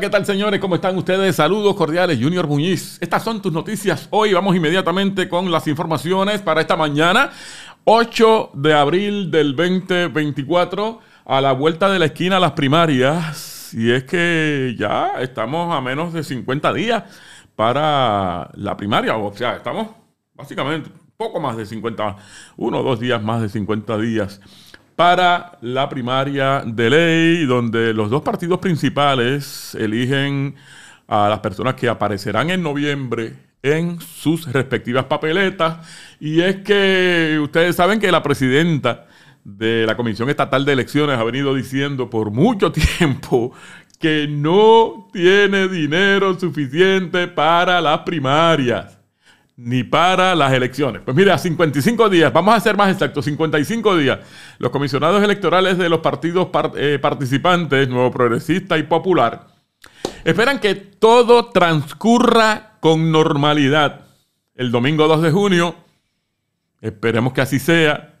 ¿qué tal señores? ¿Cómo están ustedes? Saludos cordiales, Junior Muñiz. Estas son tus noticias. Hoy vamos inmediatamente con las informaciones para esta mañana, 8 de abril del 2024, a la vuelta de la esquina a las primarias. Y es que ya estamos a menos de 50 días para la primaria. O sea, estamos básicamente poco más de 50, uno o dos días más de 50 días para la primaria de ley, donde los dos partidos principales eligen a las personas que aparecerán en noviembre en sus respectivas papeletas. Y es que ustedes saben que la presidenta de la Comisión Estatal de Elecciones ha venido diciendo por mucho tiempo que no tiene dinero suficiente para las primarias ni para las elecciones. Pues mira, 55 días, vamos a ser más exactos, 55 días. Los comisionados electorales de los partidos eh, participantes, Nuevo Progresista y Popular, esperan que todo transcurra con normalidad. El domingo 2 de junio, esperemos que así sea,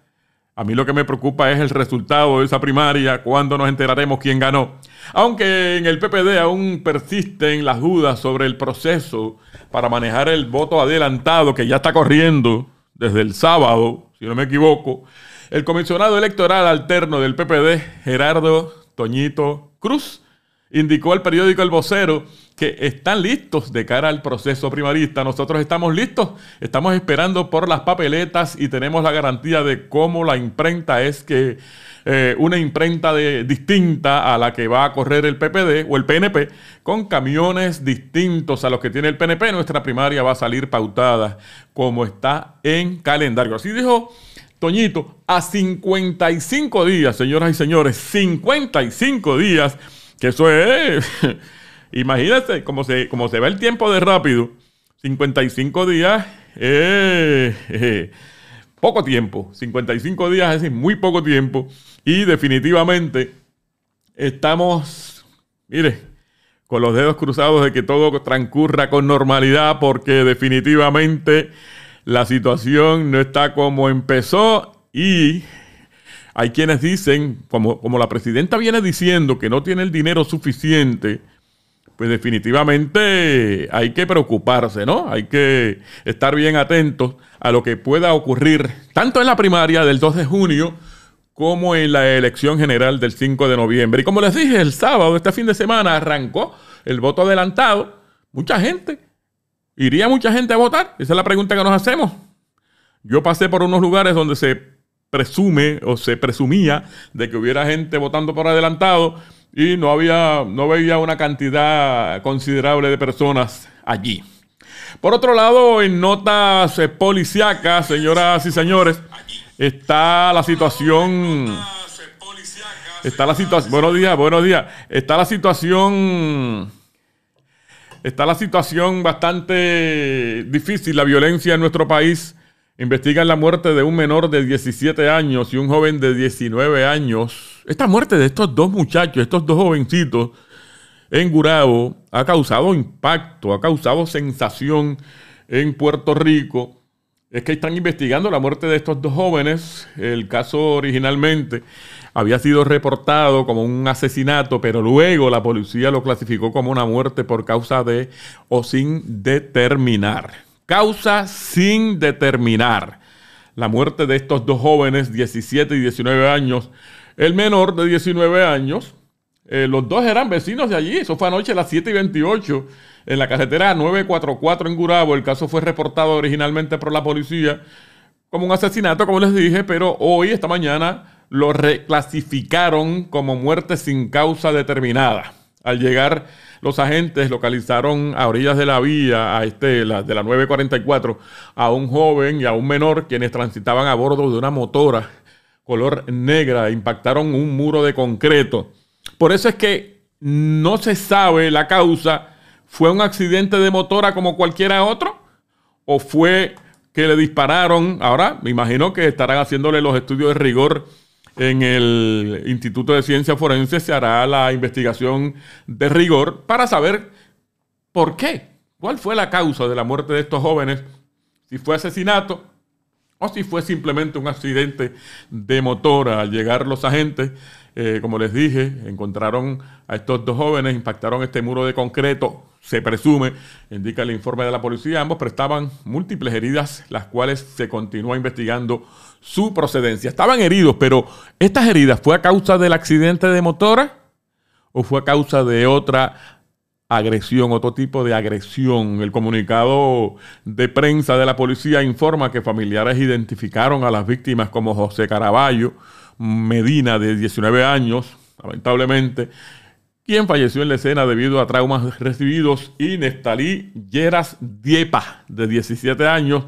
a mí lo que me preocupa es el resultado de esa primaria, cuándo nos enteraremos quién ganó. Aunque en el PPD aún persisten las dudas sobre el proceso para manejar el voto adelantado que ya está corriendo desde el sábado, si no me equivoco, el comisionado electoral alterno del PPD, Gerardo Toñito Cruz, indicó al periódico El Vocero que están listos de cara al proceso primarista. Nosotros estamos listos, estamos esperando por las papeletas y tenemos la garantía de cómo la imprenta es que eh, una imprenta distinta a la que va a correr el PPD o el PNP, con camiones distintos a los que tiene el PNP, nuestra primaria va a salir pautada como está en calendario. Así dijo Toñito, a 55 días, señoras y señores, 55 días, que eso es... Imagínense cómo se, como se va el tiempo de rápido. 55 días eh, poco tiempo. 55 días es muy poco tiempo. Y definitivamente estamos, mire, con los dedos cruzados de que todo transcurra con normalidad porque definitivamente la situación no está como empezó y hay quienes dicen, como, como la presidenta viene diciendo que no tiene el dinero suficiente pues definitivamente hay que preocuparse, ¿no? Hay que estar bien atentos a lo que pueda ocurrir tanto en la primaria del 2 de junio como en la elección general del 5 de noviembre. Y como les dije, el sábado, este fin de semana, arrancó el voto adelantado. Mucha gente. ¿Iría mucha gente a votar? Esa es la pregunta que nos hacemos. Yo pasé por unos lugares donde se presume o se presumía de que hubiera gente votando por adelantado y no había, no veía una cantidad considerable de personas allí. Por otro lado, en notas eh, policíacas, señoras y señores, está la situación. Está la situación. Buenos días, buenos días. Está la situación. Está la situación bastante difícil, la violencia en nuestro país Investigan la muerte de un menor de 17 años y un joven de 19 años. Esta muerte de estos dos muchachos, estos dos jovencitos en Gurabo, ha causado impacto, ha causado sensación en Puerto Rico. Es que están investigando la muerte de estos dos jóvenes. El caso originalmente había sido reportado como un asesinato, pero luego la policía lo clasificó como una muerte por causa de o sin determinar. Causa sin determinar. La muerte de estos dos jóvenes, 17 y 19 años. El menor de 19 años, eh, los dos eran vecinos de allí. Eso fue anoche a las 7 y 28 en la carretera 944 en Gurabo. El caso fue reportado originalmente por la policía como un asesinato, como les dije, pero hoy, esta mañana, lo reclasificaron como muerte sin causa determinada. Al llegar, los agentes localizaron a orillas de la vía, a este, de la 944, a un joven y a un menor quienes transitaban a bordo de una motora color negra, impactaron un muro de concreto. Por eso es que no se sabe la causa. ¿Fue un accidente de motora como cualquiera otro? ¿O fue que le dispararon? Ahora me imagino que estarán haciéndole los estudios de rigor en el Instituto de Ciencias Forenses se hará la investigación de rigor para saber por qué, cuál fue la causa de la muerte de estos jóvenes, si fue asesinato o si fue simplemente un accidente de motor al llegar los agentes. Eh, como les dije, encontraron a estos dos jóvenes, impactaron este muro de concreto se presume, indica el informe de la policía, ambos prestaban múltiples heridas, las cuales se continúa investigando su procedencia. Estaban heridos, pero ¿estas heridas fue a causa del accidente de motora o fue a causa de otra agresión, otro tipo de agresión? El comunicado de prensa de la policía informa que familiares identificaron a las víctimas como José Caraballo Medina, de 19 años, lamentablemente quien falleció en la escena debido a traumas recibidos, y Nestalí Lleras Diepa, de 17 años,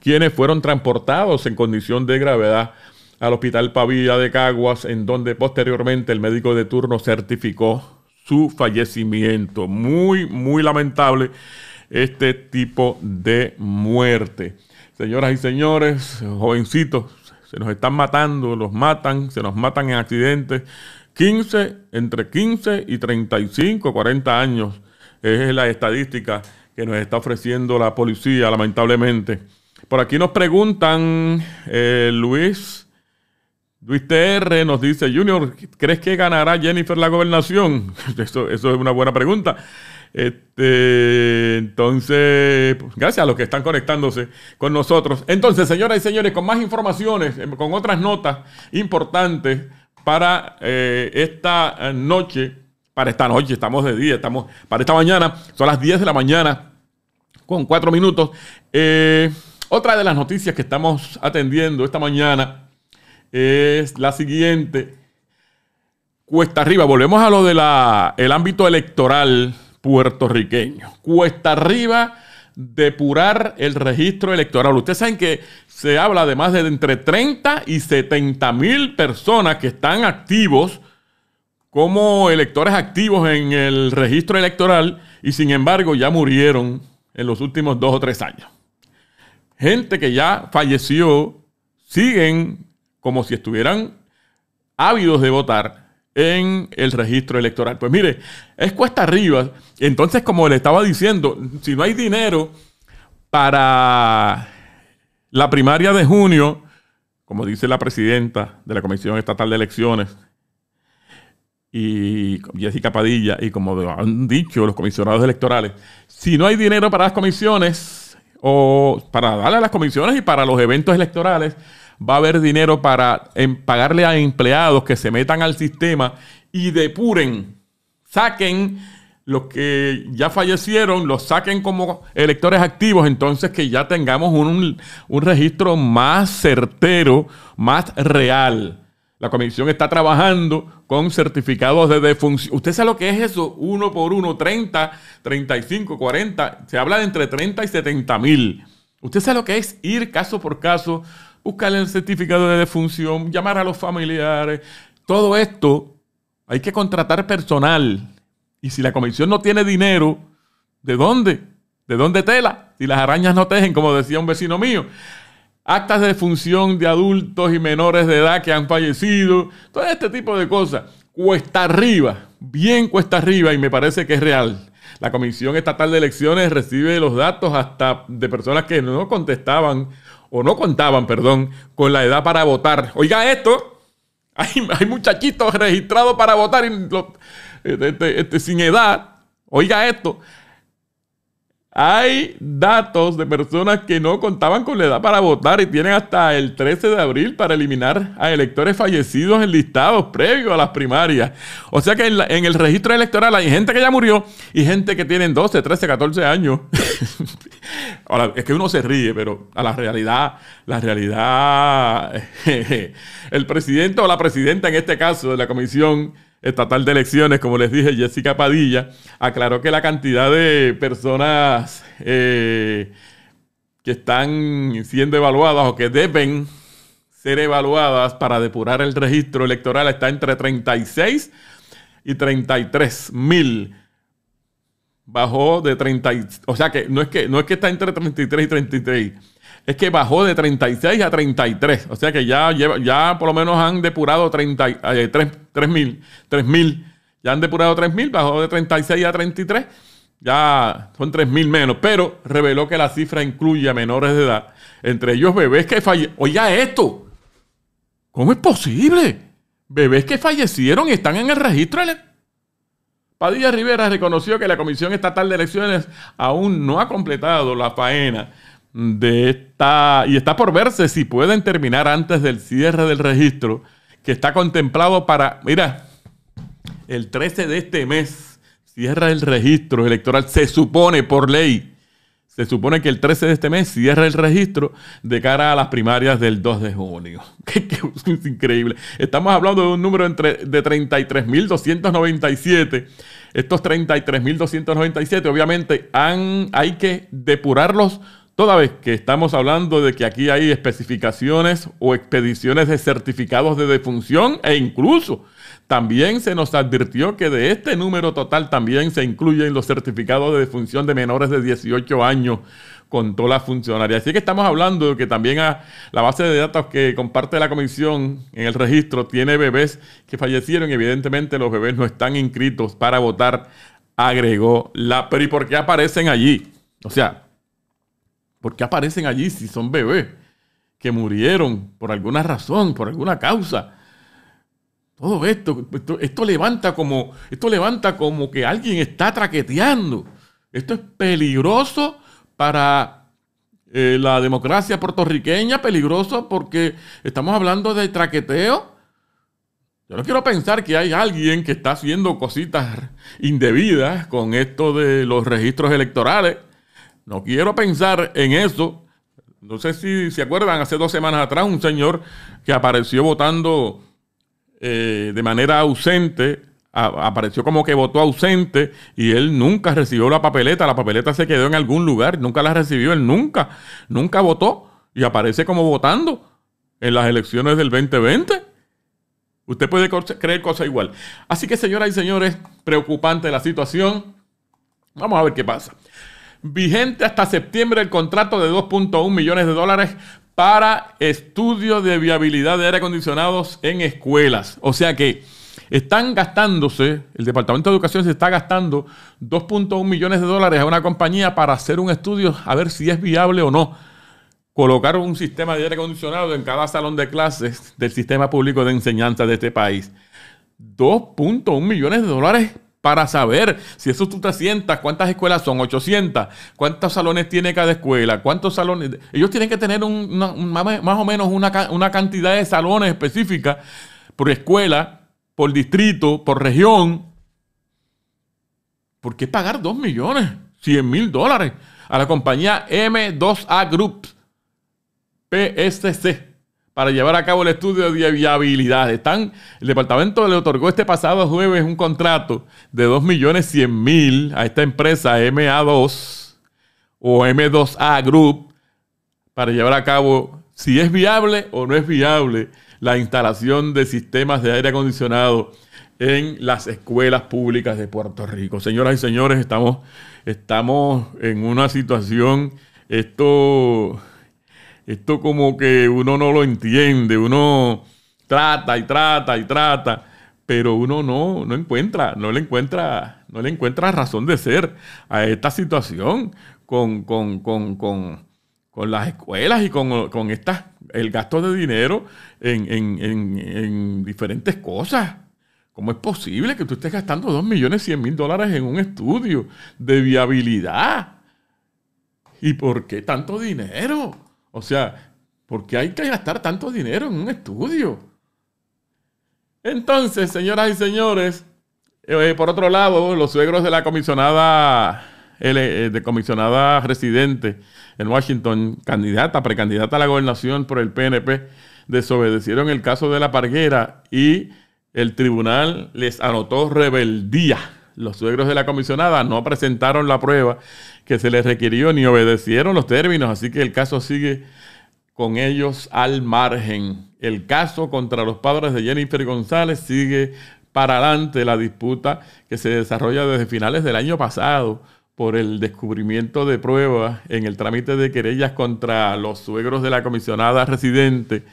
quienes fueron transportados en condición de gravedad al Hospital Pavilla de Caguas, en donde posteriormente el médico de turno certificó su fallecimiento. Muy, muy lamentable este tipo de muerte. Señoras y señores, jovencitos, se nos están matando, los matan, se nos matan en accidentes 15, entre 15 y 35, 40 años. Es la estadística que nos está ofreciendo la policía, lamentablemente. Por aquí nos preguntan, eh, Luis, Luis TR nos dice, Junior, ¿crees que ganará Jennifer la gobernación? Eso, eso es una buena pregunta. Este, entonces, gracias a los que están conectándose con nosotros. Entonces, señoras y señores, con más informaciones, eh, con otras notas importantes, para eh, esta eh, noche, para esta noche, estamos de día, estamos para esta mañana, son las 10 de la mañana con cuatro minutos. Eh, otra de las noticias que estamos atendiendo esta mañana es la siguiente. Cuesta arriba, volvemos a lo del el ámbito electoral puertorriqueño. Cuesta arriba depurar el registro electoral. Ustedes saben que se habla de más de entre 30 y 70 mil personas que están activos como electores activos en el registro electoral y sin embargo ya murieron en los últimos dos o tres años. Gente que ya falleció siguen como si estuvieran ávidos de votar en el registro electoral. Pues mire, es cuesta arriba. Entonces, como le estaba diciendo, si no hay dinero para la primaria de junio, como dice la presidenta de la Comisión Estatal de Elecciones, y Jessica Padilla, y como han dicho los comisionados electorales, si no hay dinero para las comisiones, o para darle a las comisiones y para los eventos electorales, va a haber dinero para em, pagarle a empleados que se metan al sistema y depuren, saquen los que ya fallecieron, los saquen como electores activos, entonces que ya tengamos un, un registro más certero, más real. La comisión está trabajando con certificados de defunción. ¿Usted sabe lo que es eso? Uno por uno, 30, 35, 40. Se habla de entre 30 y 70 mil. ¿Usted sabe lo que es ir caso por caso buscar el certificado de defunción, llamar a los familiares. Todo esto hay que contratar personal. Y si la comisión no tiene dinero, ¿de dónde? ¿De dónde tela? Si las arañas no tejen, como decía un vecino mío. Actas de defunción de adultos y menores de edad que han fallecido. Todo este tipo de cosas. Cuesta arriba, bien cuesta arriba, y me parece que es real. La Comisión Estatal de Elecciones recibe los datos hasta de personas que no contestaban o no contaban, perdón, con la edad para votar. Oiga esto, hay, muchachitos registrados para votar este, este, este, sin edad. Oiga esto, hay datos de personas que no contaban con la edad para votar y tienen hasta el 13 de abril para eliminar a electores fallecidos en listados previos a las primarias. O sea que en, el registro electoral hay gente que ya murió y gente que tienen 12, 13, 14 años. Ahora, es que uno se ríe, pero a la realidad, la realidad, el presidente o la presidenta en este caso de la comisión Estatal de Elecciones, como les dije, Jessica Padilla, aclaró que la cantidad de personas eh, que están siendo evaluadas o que deben ser evaluadas para depurar el registro electoral está entre 36 y 33 mil bajó de 30, o sea que no es que no es que está entre 33 y 33, es que bajó de 36 a 33, o sea que ya ya por lo menos han depurado 33 3.000, 3.000. Ya han depurado 3.000, bajó de 36 a 33. Ya son 3.000 menos, pero reveló que la cifra incluye a menores de edad, entre ellos bebés que fallecieron. Oiga esto, ¿cómo es posible? Bebés que fallecieron están en el registro Padilla Rivera reconoció que la Comisión Estatal de Elecciones aún no ha completado la faena de esta y está por verse si pueden terminar antes del cierre del registro que está contemplado para, mira, el 13 de este mes cierra el registro electoral, se supone por ley. Se supone que el 13 de este mes cierra el registro de cara a las primarias del 2 de junio. es increíble. Estamos hablando de un número entre, de 33.297. Estos 33.297 obviamente han, hay que depurarlos Toda vez que estamos hablando de que aquí hay especificaciones o expediciones de certificados de defunción e incluso también se nos advirtió que de este número total también se incluyen los certificados de defunción de menores de 18 años, con contó la funcionaria. Así que estamos hablando de que también a la base de datos que comparte la comisión en el registro tiene bebés que fallecieron evidentemente los bebés no están inscritos para votar, agregó la... Pero ¿y por qué aparecen allí? O sea, ¿Por qué aparecen allí si son bebés que murieron por alguna razón, por alguna causa? Todo esto, esto, levanta como, esto levanta como que alguien está traqueteando. Esto es peligroso para eh, la democracia puertorriqueña, peligroso porque estamos hablando de traqueteo. Yo no quiero pensar que hay alguien que está haciendo cositas indebidas con esto de los registros electorales. No quiero pensar en eso. No sé si se acuerdan, hace dos semanas atrás un señor que apareció votando eh, de manera ausente, apareció como que votó ausente y él nunca recibió la papeleta, la papeleta se quedó en algún lugar, nunca la recibió, él nunca, nunca votó y aparece como votando en las elecciones del 2020. Usted puede creer cosa igual. Así que señoras y señores, preocupante la situación. Vamos a ver qué pasa vigente hasta septiembre el contrato de 2.1 millones de dólares para estudios de viabilidad de aire acondicionados en escuelas. O sea que están gastándose, el Departamento de Educación se está gastando 2.1 millones de dólares a una compañía para hacer un estudio a ver si es viable o no. Colocar un sistema de aire acondicionado en cada salón de clases del sistema público de enseñanza de este país. 2.1 millones de dólares para saber si esos tú te cuántas escuelas son, 800, cuántos salones tiene cada escuela, cuántos salones. Ellos tienen que tener un, más o menos una, una cantidad de salones específica por escuela, por distrito, por región. ¿Por qué pagar 2 millones, 100 mil dólares a la compañía M2A Group PSC? para llevar a cabo el estudio de viabilidad. el departamento le otorgó este pasado jueves un contrato de 2.100.000 a esta empresa MA2 o M2A Group para llevar a cabo si es viable o no es viable la instalación de sistemas de aire acondicionado en las escuelas públicas de Puerto Rico. Señoras y señores, estamos, estamos en una situación, esto esto como que uno no lo entiende, uno trata y trata y trata, pero uno no, encuentra, no le encuentra, razón de ser a esta situación con, las escuelas y con, estas, el gasto de dinero en, diferentes cosas. ¿Cómo es posible que tú estés gastando 2.100.000 dólares en un estudio de viabilidad? ¿Y por qué tanto dinero? O sea, ¿por qué hay que gastar tanto dinero en un estudio? Entonces, señoras y señores, eh, por otro lado, los suegros de la comisionada, eh, de comisionada residente en Washington, candidata, precandidata a la gobernación por el PNP, desobedecieron el caso de la parguera y el tribunal les anotó rebeldía los suegros de la comisionada no presentaron la prueba que se les requirió ni obedecieron los términos, así que el caso sigue con ellos al margen. El caso contra los padres de Jennifer González sigue para adelante la disputa que se desarrolla desde finales del año pasado por el descubrimiento de pruebas en el trámite de querellas contra los suegros de la comisionada residente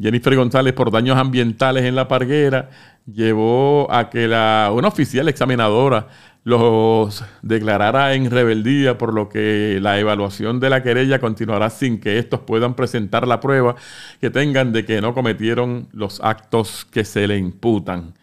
Jennifer González por daños ambientales en la parguera llevó a que la, una oficial examinadora los declarara en rebeldía, por lo que la evaluación de la querella continuará sin que estos puedan presentar la prueba que tengan de que no cometieron los actos que se le imputan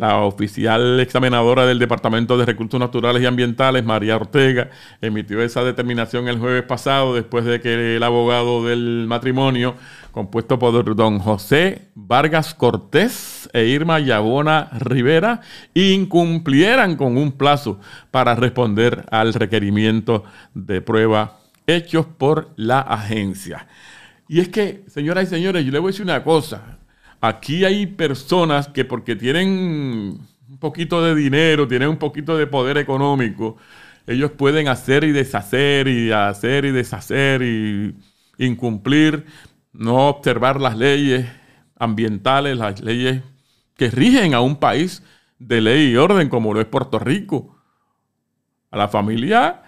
la oficial examinadora del Departamento de Recursos Naturales y Ambientales, María Ortega, emitió esa determinación el jueves pasado después de que el abogado del matrimonio, compuesto por don José Vargas Cortés e Irma Yabona Rivera, incumplieran con un plazo para responder al requerimiento de prueba hechos por la agencia. Y es que, señoras y señores, yo le voy a decir una cosa. Aquí hay personas que porque tienen un poquito de dinero, tienen un poquito de poder económico, ellos pueden hacer y deshacer y hacer y deshacer y incumplir, no observar las leyes ambientales, las leyes que rigen a un país de ley y orden como lo es Puerto Rico. A la familia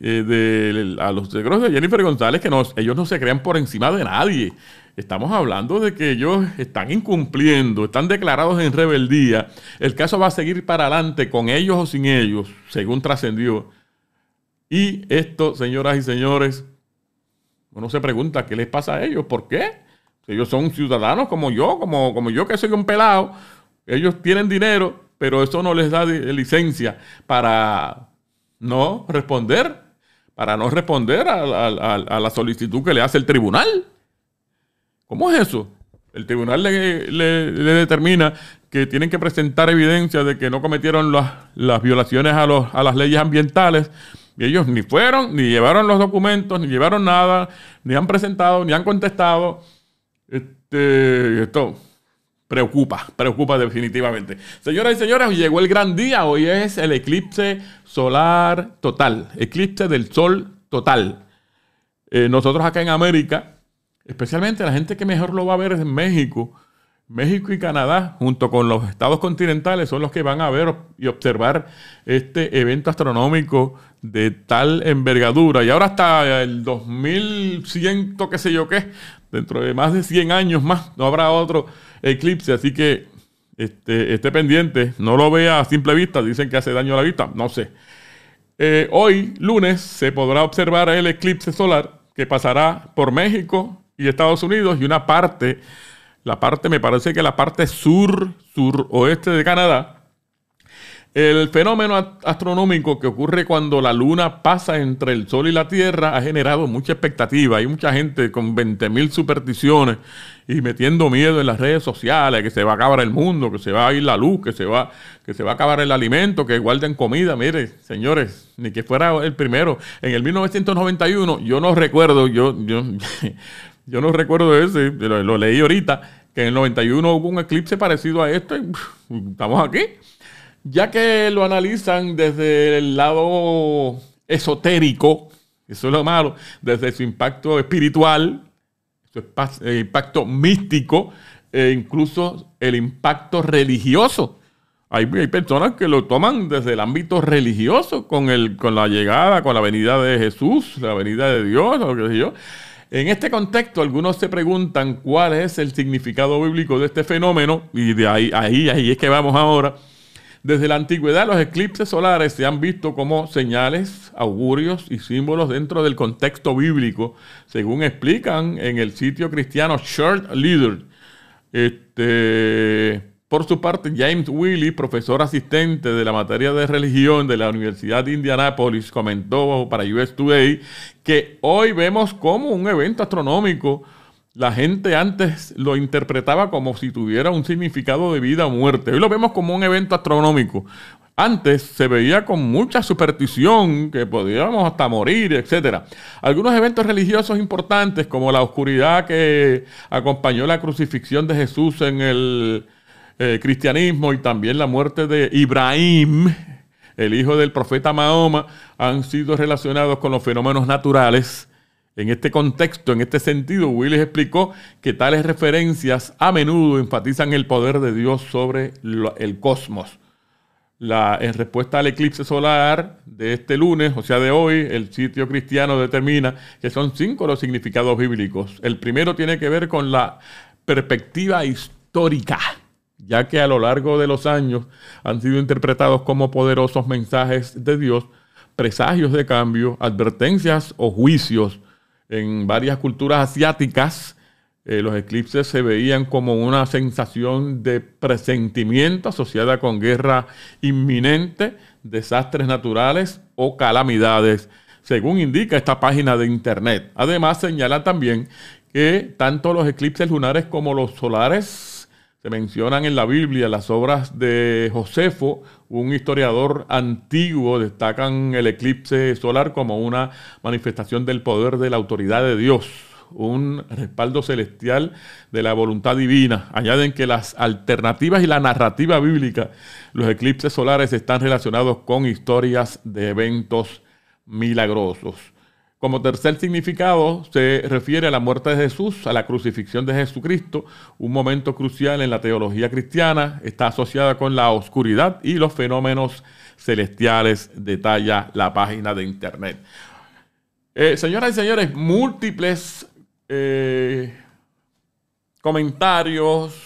eh, de, a los negros de Jennifer González, que ellos no se crean por encima de nadie. Estamos hablando de que ellos están incumpliendo, están declarados en rebeldía. El caso va a seguir para adelante con ellos o sin ellos, según trascendió. Y esto, señoras y señores, uno se pregunta qué les pasa a ellos, ¿por qué? Ellos son ciudadanos como yo, como, como yo que soy un pelado. Ellos tienen dinero, pero eso no les da licencia para no responder, para no responder a la solicitud que le hace el tribunal. ¿Cómo es eso? El tribunal le, determina que tienen que presentar evidencia de que no cometieron las, las violaciones a, las leyes ambientales. Y ellos ni fueron, ni llevaron los documentos, ni llevaron nada, ni han presentado, ni han contestado. Este, esto preocupa, preocupa definitivamente. Señoras y señores, llegó el gran día. Hoy es el eclipse solar total, eclipse del sol total. Eh, nosotros acá en América especialmente la gente que mejor lo va a ver es en México. México y Canadá, junto con los estados continentales, son los que van a ver y observar este evento astronómico de tal envergadura. Y ahora hasta el 2100, qué sé yo qué, dentro de más de 100 años más, no habrá otro eclipse. Así que este, esté pendiente, no lo vea a simple vista, dicen que hace daño a la vista, no sé. Eh, hoy, lunes, se podrá observar el eclipse solar que pasará por México, y Estados Unidos y una parte, la parte, me parece que la parte sur, suroeste de Canadá, el fenómeno astronómico que ocurre cuando la luna pasa entre el sol y la tierra ha generado mucha expectativa. Hay mucha gente con 20.000 supersticiones y metiendo miedo en las redes sociales, que se va a acabar el mundo, que se va a ir la luz, que se va, que se va a acabar el alimento, que guarden comida. Mire, señores, ni que fuera el primero. En el 1991, yo no recuerdo, yo, yo, Yo no recuerdo ese, lo, leí ahorita, que en el 91 hubo un eclipse parecido a este. Estamos aquí. Ya que lo analizan desde el lado esotérico, eso es lo malo, desde su impacto espiritual, su eh, impacto místico, e incluso el impacto religioso. Hay, personas que lo toman desde el ámbito religioso, con, el, con la llegada, con la venida de Jesús, la venida de Dios, lo que sé yo. En este contexto, algunos se preguntan cuál es el significado bíblico de este fenómeno, y de ahí, ahí, ahí es que vamos ahora. Desde la antigüedad, los eclipses solares se han visto como señales, augurios y símbolos dentro del contexto bíblico, según explican en el sitio cristiano Church Leader. Este, por su parte, James Willy, profesor asistente de la materia de religión de la Universidad de Indianápolis, comentó para US Today que hoy vemos como un evento astronómico, la gente antes lo interpretaba como si tuviera un significado de vida o muerte. Hoy lo vemos como un evento astronómico. Antes se veía con mucha superstición que podíamos hasta morir, etc. Algunos eventos religiosos importantes, como la oscuridad que acompañó la crucifixión de Jesús en el el eh, cristianismo y también la muerte de Ibrahim, el hijo del profeta Mahoma, han sido relacionados con los fenómenos naturales. En este contexto, en este sentido, Willis explicó que tales referencias a menudo enfatizan el poder de Dios sobre el cosmos. La, en respuesta al eclipse solar de este lunes, o sea de hoy, el sitio cristiano determina que son cinco los significados bíblicos. El primero tiene que ver con la perspectiva histórica ya que a lo largo de los años han sido interpretados como poderosos mensajes de Dios, presagios de cambio, advertencias o juicios. En varias culturas asiáticas, eh, los eclipses se veían como una sensación de presentimiento asociada con guerra inminente, desastres naturales o calamidades, según indica esta página de internet. Además, señala también que tanto los eclipses lunares como los solares se mencionan en la Biblia las obras de Josefo, un historiador antiguo, destacan el eclipse solar como una manifestación del poder de la autoridad de Dios, un respaldo celestial de la voluntad divina. Añaden que las alternativas y la narrativa bíblica, los eclipses solares están relacionados con historias de eventos milagrosos. Como tercer significado se refiere a la muerte de Jesús, a la crucifixión de Jesucristo, un momento crucial en la teología cristiana, está asociada con la oscuridad y los fenómenos celestiales, detalla la página de internet. Eh, señoras y señores, múltiples eh, comentarios,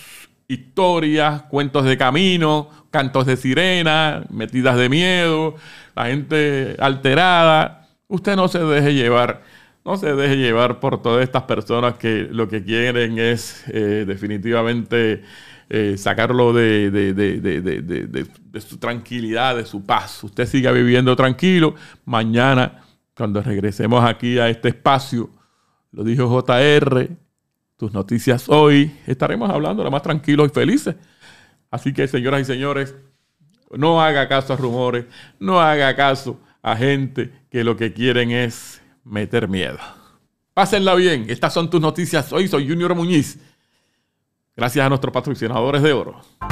historias, cuentos de camino, cantos de sirena, metidas de miedo, la gente alterada Usted no se deje llevar, no se deje llevar por todas estas personas que lo que quieren es eh, definitivamente eh, sacarlo de, su tranquilidad, de su paz. Usted siga viviendo tranquilo. Mañana, cuando regresemos aquí a este espacio, lo dijo JR, tus noticias hoy, estaremos hablando lo más tranquilos y felices. Así que, señoras y señores, no haga caso a rumores, no haga caso a gente que lo que quieren es meter miedo. Pásenla bien. Estas son tus noticias hoy. Soy Junior Muñiz. Gracias a nuestros patrocinadores de oro.